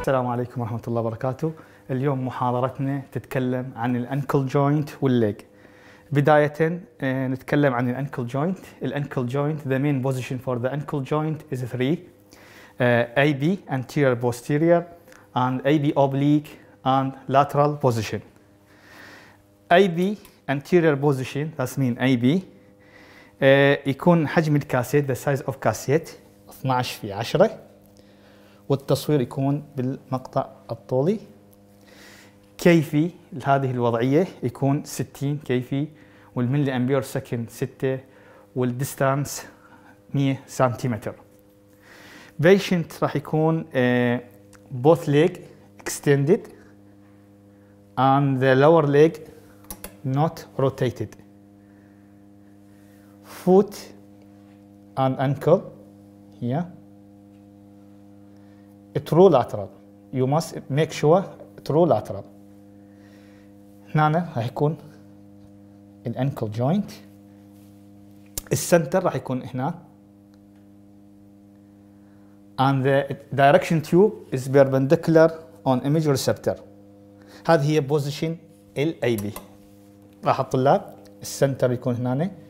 السلام عليكم ورحمه الله وبركاته اليوم محاضرتنا تتكلم عن الانكل جوينت والليج بدايه آه، نتكلم عن الانكل جوينت الانكل جوينت ذا مين بوزيشن فور ذا انكل جوينت از 3 اي بي anterior posterior and AB oblique and lateral position AB anterior position that's mean اي آه، uh, يكون حجم الكاسيت the size of cassette 12 في 10 والتصوير يكون بالمقطع الطولي كيفي لهذه الوضعية يكون 60 كيفي والملي أمبير سكند 6 والديستانس 100 سنتيمتر بيشنت راح يكون آه، both leg extended and the lower leg not rotated foot and ankle here ترو لاترال يو ماست ميك شور ترو لاترال هنا راح يكون الانكل جوينت السنتر راح يكون هنا and the direction tube is perpendicular on image receptor هذه هي position الاي بي راح الطلاب السنتر يكون هنا